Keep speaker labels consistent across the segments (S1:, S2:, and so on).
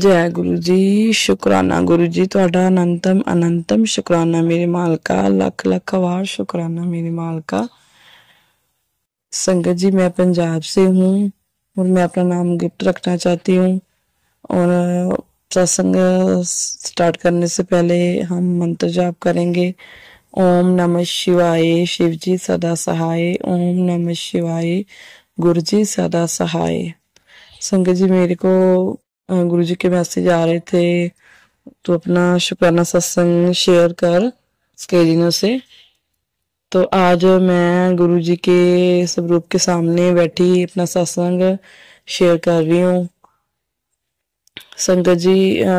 S1: ਜੈ ਗੁਰੂ ਜੀ ਸ਼ੁਕਰਾਨਾ ਗੁਰੂ ਜੀ ਤੁਹਾਡਾ अनंतम अनंतम शुकराना मेरे मालका लख लख वार शुकराना मेरे मालका संगत जी मैं पंजाब से हूँ और मैं अपना नाम गिफ्ट रखना चाहती हूँ और सत्संग स्टार्ट करने से पहले हम मंत्र जाप करेंगे ओम नमः शिवाय शिव जी सदा सहाय ओम नमः शिवाय गुरु जी सदा सहाय संगत जी मेरे को गुरु जी के मैसेज आ रहे थे तो अपना शुक्राना सत्संग शेयर कर कई दिनों से तो आज मैं गुरु जी के स्वरूप के सामने बैठी अपना सत्संग शेयर कर रही हूँ संगत जी आ,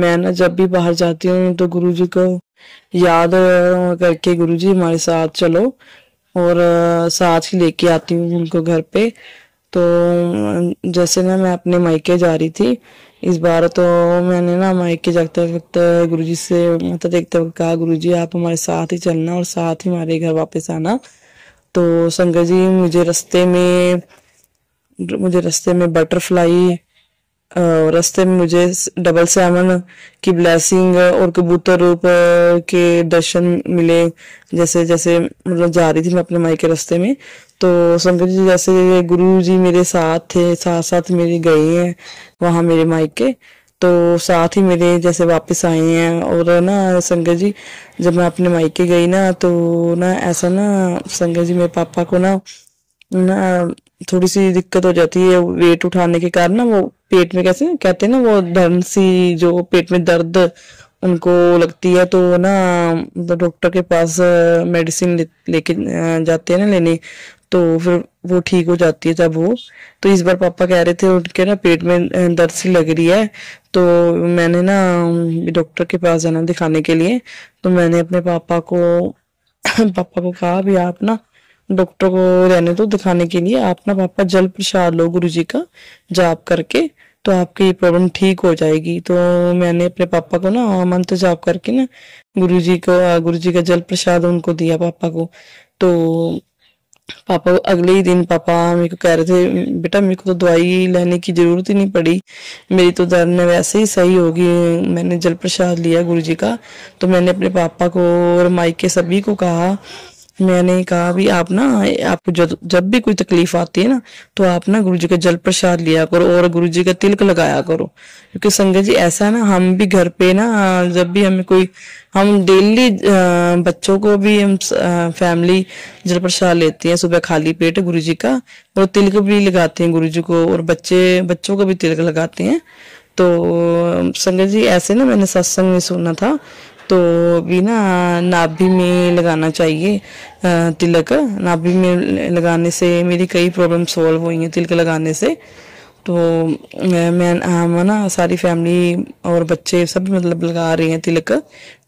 S1: मैं ना जब भी बाहर जाती हूँ तो गुरु जी को याद करके गुरु जी हमारे साथ चलो और साथ ही लेके आती हूँ उनको घर पे तो जैसे ना मैं अपने मायके जा रही थी इस बार तो मैंने ना मायके जाते वक्त गुरु जी से मतलब देखते वक्त कहा गुरु जी आप हमारे साथ ही चलना और साथ ही हमारे घर वापस आना तो संगत जी मुझे रस्ते में मुझे रस्ते में बटरफ्लाई रास्ते में मुझे डबल सेवन की ब्लेसिंग और कबूतर रूप के दर्शन मिले जैसे जैसे मतलब जा रही थी मैं अपने माई के रास्ते में तो शंकर जी जैसे गुरु जी मेरे साथ थे साथ साथ मेरे गए हैं वहाँ मेरे माई के तो साथ ही मेरे जैसे वापस आए हैं और ना शंकर जी जब मैं अपने माई के गई ना तो ना ऐसा ना शंकर जी मेरे पापा को ना ना थोड़ी सी दिक्कत हो जाती है वेट उठाने के कारण ना वो पेट में कैसे कहते हैं ना वो धर्म सी जो पेट में दर्द उनको लगती है तो ना डॉक्टर मतलब के पास मेडिसिन लेके ले जाते हैं ना लेने तो फिर वो ठीक हो जाती है तब वो तो इस बार पापा कह रहे थे उनके ना पेट में दर्द सी लग रही है तो मैंने ना डॉक्टर के पास जाना दिखाने के लिए तो मैंने अपने पापा को पापा को कहा भी आप ना डॉक्टर को रहने दो दिखाने के लिए आप ना पापा जल प्रसाद लो गुरु जी का जाप करके तो आपकी प्रॉब्लम ठीक हो जाएगी तो मैंने अपने पापा को ना मंत्र जाप करके ना गुरु जी को गुरु जी का जल प्रसाद उनको दिया पापा को तो पापा अगले ही दिन पापा मेरे को कह रहे थे बेटा मेरे को तो दवाई लेने की जरूरत ही नहीं पड़ी मेरी तो दर्द वैसे ही सही होगी मैंने जल प्रसाद लिया गुरु जी का तो मैंने अपने पापा को और माई के सभी को कहा मैंने कहा भी आप ना आपको जब जब भी कोई तकलीफ आती है ना तो आप ना गुरु जी का जल प्रसाद लिया करो और गुरु जी का तिलक लगाया करो क्योंकि संगत जी ऐसा है ना हम भी घर पे ना जब भी हमें कोई हम डेली बच्चों को भी हम फैमिली जल प्रसाद लेते हैं सुबह खाली पेट गुरु जी का और तिलक भी लगाते हैं गुरु जी को और बच्चे बच्चों को भी तिलक लगाते हैं तो संगत जी ऐसे ना मैंने सत्संग में सुना था तो भी ना नाभि में लगाना चाहिए तिलक नाभि में लगाने से मेरी कई प्रॉब्लम सॉल्व हुई हैं तिलक लगाने से तो मैं हम ना सारी फैमिली और बच्चे सब मतलब लगा रहे हैं तिलक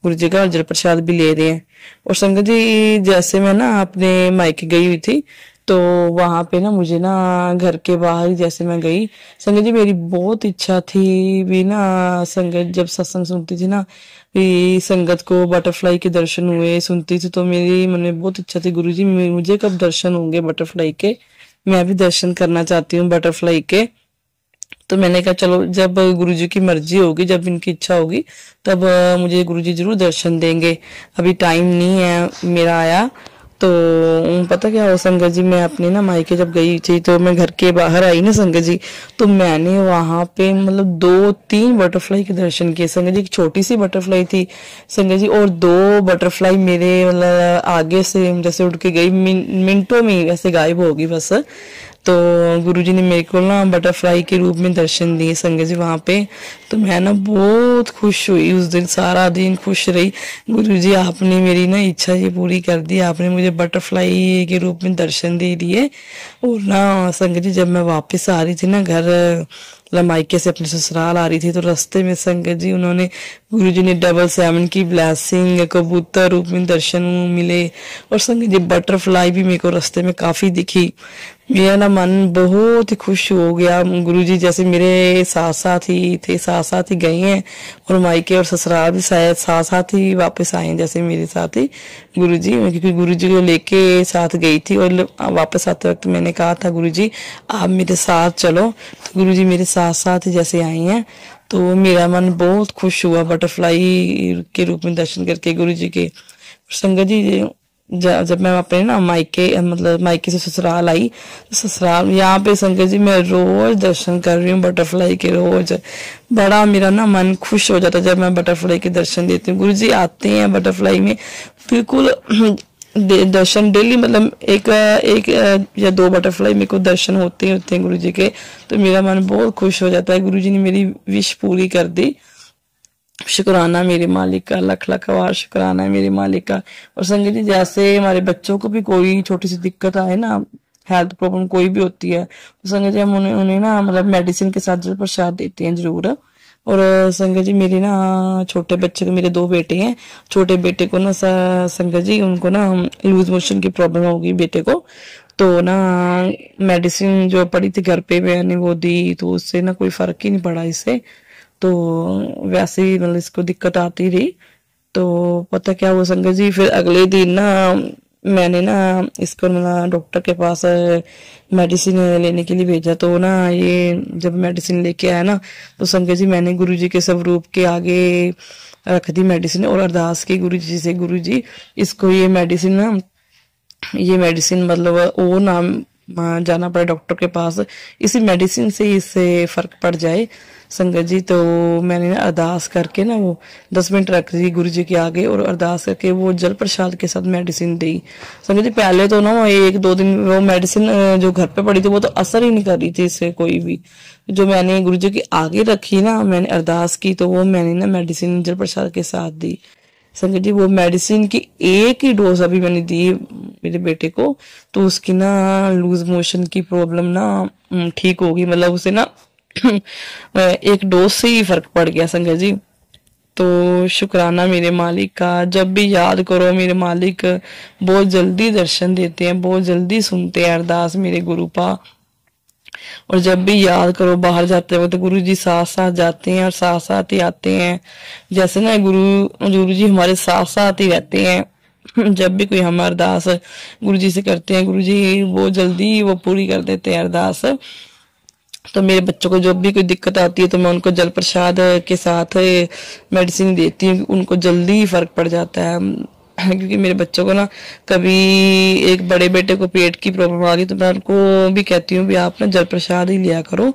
S1: गुरु जी का जल प्रसाद भी ले रहे हैं और संगत जी जैसे मैं ना अपने मायके गई हुई थी तो वहां पे ना मुझे ना घर के बाहर जैसे मैं गई संगत जी मेरी बहुत इच्छा थी भी ना संगत जब सत्संग सुनती थी ना भी संगत को बटरफ्लाई के दर्शन हुए सुनती थी तो मेरी मन में बहुत इच्छा थी गुरु जी मुझे कब दर्शन होंगे बटरफ्लाई के मैं भी दर्शन करना चाहती हूँ बटरफ्लाई के तो मैंने कहा चलो जब गुरु जी की मर्जी होगी जब इनकी इच्छा होगी तब मुझे गुरु जी जरूर दर्शन देंगे अभी टाइम नहीं है मेरा आया तो पता क्या हो संगत जी मैं अपने ना मायके जब गई थी तो मैं घर के बाहर आई ना संगत जी तो मैंने वहां पे मतलब दो तीन बटरफ्लाई के दर्शन किए संगत जी एक छोटी सी बटरफ्लाई थी संगत जी और दो बटरफ्लाई मेरे मतलब आगे से जैसे उड़ के गई मिनटों में वैसे गायब होगी बस तो गुरुजी ने मेरे को ना बटरफ्लाई के रूप में दर्शन दिए संगत जी वहाँ पे तो मैं ना बहुत खुश हुई उस दिन सारा दिन खुश रही गुरुजी आपने मेरी ना इच्छा ये पूरी कर दी आपने मुझे बटरफ्लाई के रूप में दर्शन दे दिए और ना संगत जी जब मैं वापस आ रही थी ना घर लमाइके से अपने ससुराल आ रही थी तो रस्ते में संगत जी उन्होंने गुरु जी ने डबल सेवन की ब्लैसिंग कबूतर रूप में दर्शन मिले और संगत जी बटरफ्लाई भी मेरे को रस्ते में काफ़ी दिखी मेरा ना मन बहुत ही खुश हो गया गुरुजी जैसे मेरे साथ साथ ही थे साथ साथ ही गए हैं और मायके और ससुराल भी शायद साथ साथ ही वापस आए जैसे मेरे साथ ही जी क्योंकि जी को लेके साथ गई थी और वापस आते वक्त मैंने कहा था गुरु जी आप मेरे साथ चलो तो जी मेरे साथ साथ ही जैसे आई हैं तो मेरा मन बहुत खुश हुआ बटरफ्लाई के रूप में दर्शन करके गुरु जी के संगत जी जब मैं अपने ना मायके मतलब मायके से ससुराल आई तो ससुराल यहाँ पे शंकर जी मैं रोज दर्शन कर रही हूँ बटरफ्लाई के रोज बड़ा मेरा ना मन खुश हो जाता है जब मैं बटरफ्लाई के दर्शन देती हूँ गुरु जी आते हैं बटरफ्लाई में बिल्कुल दर्शन डेली मतलब एक एक या दो बटरफ्लाई मेरे को दर्शन होते ही होते हैं गुरु जी के तो मेरा मन बहुत खुश हो जाता है गुरु जी ने मेरी विश पूरी कर दी शुक्राना मेरे मालिक का लख लखवार शुक्राना है मेरे मालिक का और संगत जी जैसे हमारे बच्चों को भी कोई छोटी सी दिक्कत आए ना हेल्थ प्रॉब्लम कोई भी होती है तो संगत जी हम उन्हें उन्हें ना मतलब मेडिसिन के साथ जो प्रसाद देते हैं जरूर और संगत जी मेरे ना छोटे बच्चे को तो मेरे दो बेटे हैं छोटे बेटे को ना संगत जी उनको ना लूज मोशन की प्रॉब्लम होगी बेटे को तो ना मेडिसिन जो पड़ी थी घर पे मैंने वो दी तो उससे ना कोई फर्क ही नहीं पड़ा इससे तो वैसे ही मतलब इसको दिक्कत आती रही तो पता क्या हुआ संगत जी फिर अगले दिन ना मैंने ना इसको मतलब डॉक्टर के पास मेडिसिन लेने के लिए भेजा तो ना ये जब मेडिसिन लेके आया ना तो संगत जी मैंने गुरु जी के स्वरूप के आगे रख दी मेडिसिन और अरदास की गुरु जी से गुरु जी इसको ये मेडिसिन ना ये मेडिसिन मतलब वो नाम जाना पड़े डॉक्टर के पास इसी मेडिसिन से इससे फ़र्क पड़ जाए संगत जी तो मैंने ना अरदास करके ना वो दस मिनट रख दी गुरु जी के आगे और अरदास करके वो जल प्रसाद के साथ मेडिसिन दी संगत जी पहले तो ना एक दो दिन वो मेडिसिन जो घर पे पड़ी थी वो तो असर ही नहीं कर रही थी इससे कोई भी जो मैंने गुरु जी के आगे रखी ना मैंने अरदास की तो वो मैंने ना मेडिसिन जल प्रसाद के साथ दी संजय जी वो मेडिसिन की एक ही डोज अभी मैंने दी मेरे बेटे को तो उसकी ना लूज मोशन की प्रॉब्लम ना ठीक होगी मतलब उसे ना एक डोज से ही फर्क पड़ गया संजय जी तो शुक्राना मेरे मालिक का जब भी याद करो मेरे मालिक बहुत जल्दी दर्शन देते हैं बहुत जल्दी सुनते हैं अरदास मेरे गुरु पा और जब भी याद करो बाहर जाते वक्त गुरु जी साथ साथ जाते हैं और साथ साथ ही आते हैं जैसे ना गुरु गुरु जी हमारे साथ साथ ही रहते हैं जब भी कोई हम अरदास गुरु जी से करते हैं गुरु जी वो जल्दी वो पूरी कर देते हैं अरदास तो मेरे बच्चों को जब भी कोई दिक्कत आती है तो मैं उनको जल प्रसाद के साथ मेडिसिन देती हूँ उनको जल्दी फर्क पड़ जाता है क्योंकि मेरे बच्चों को ना कभी एक बड़े बेटे को पेट की प्रॉब्लम आ गई तो मैं उनको भी कहती हूँ भी आप ना जल प्रसाद ही लिया करो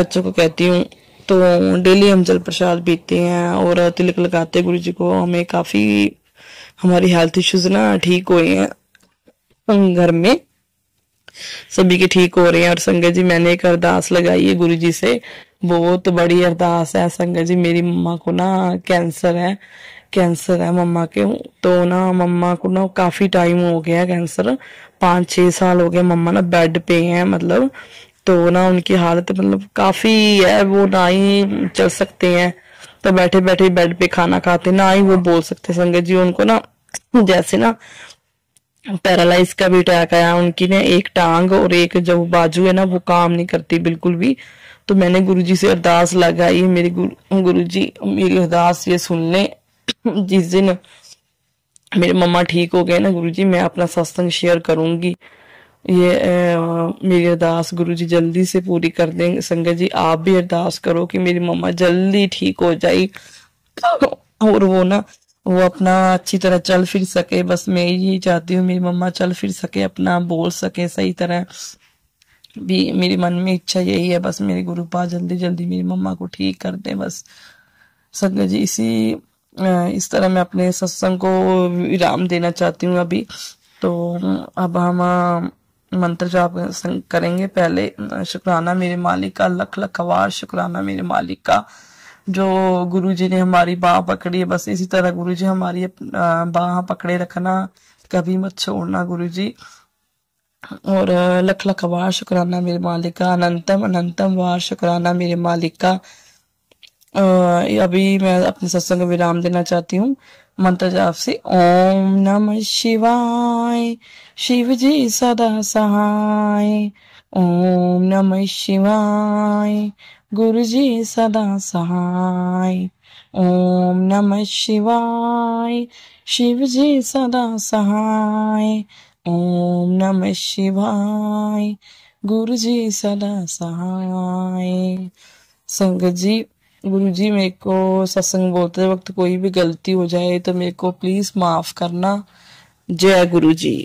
S1: बच्चों को कहती हूँ तो डेली हम जल प्रसाद पीते हैं और तिलक लगाते गुरु जी को हमें काफ़ी हमारी हेल्थ इश्यूज ना ठीक हुए हैं घर में सभी के ठीक हो रहे हैं और संगत जी मैंने एक अरदास लगाई है गुरु जी से बहुत बड़ी अरदास है संगत जी मेरी मम्मा को ना कैंसर है कैंसर है मम्मा के तो ना मम्मा को ना काफ़ी टाइम हो गया कैंसर पांच छह साल हो गया मम्मा ना बेड पे हैं मतलब तो ना उनकी हालत मतलब काफ़ी है वो ना ही चल सकते हैं तो बैठे बैठे बेड पे खाना खाते ना ही वो बोल सकते संगत जी उनको ना जैसे ना पैरालाइज का भी अटैक आया उनकी ना एक टांग और एक जो बाजू है ना वो काम नहीं करती बिल्कुल भी तो मैंने गुरुजी से अरदास लगाई मेरे गुरु गुरुजी मेरी अरदास ये सुन ले जिस दिन मेरे मम्मा ठीक हो गए ना गुरु जी मैं अपना सत्संग शेयर करूंगी ये ए, मेरी अरदास गुरु जी जल्दी से पूरी कर देंगे संगत जी आप भी अरदास करो कि मेरी मम्मा जल्दी ठीक हो जाए और वो ना वो अपना अच्छी तरह चल फिर सके बस मैं यही चाहती हूँ मेरी मम्मा चल फिर सके अपना बोल सके सही तरह भी मेरे मन में इच्छा यही है बस मेरे गुरु पा जल्दी जल्दी मेरी मम्मा को ठीक कर दे बस संगत जी इसी इस तरह मैं अपने सत्संग को विराम देना चाहती हूँ अभी तो अब हम मंत्र जाप करेंगे पहले शुक्राना मेरे मालिक का लख लखवार शुक्राना मेरे मालिक का जो गुरु जी ने हमारी बाह पकड़ी है बस इसी तरह गुरु जी हमारी बाह पकड़े रखना कभी मत छोड़ना गुरु जी और लख लख वार शुक्राना मेरे मालिक का अनंतम अनंतम वार शुक्राना मेरे मालिक का अभी मैं अपने सत्संग को विराम देना चाहती हूँ मंत्र जाप से ओम नमः शिवाय शिव जी सदा सहाय ओम नमः शिवाय गुरु जी सदा सहाय ओम नमः शिवाय शिव जी सदा सहाय ओम नमः शिवाय गुरु जी सदा सहाय संग जी गुरु जी मेरे को सत्संग बोलते वक्त कोई भी गलती हो जाए तो मेरे को प्लीज माफ करना जय गुरु जी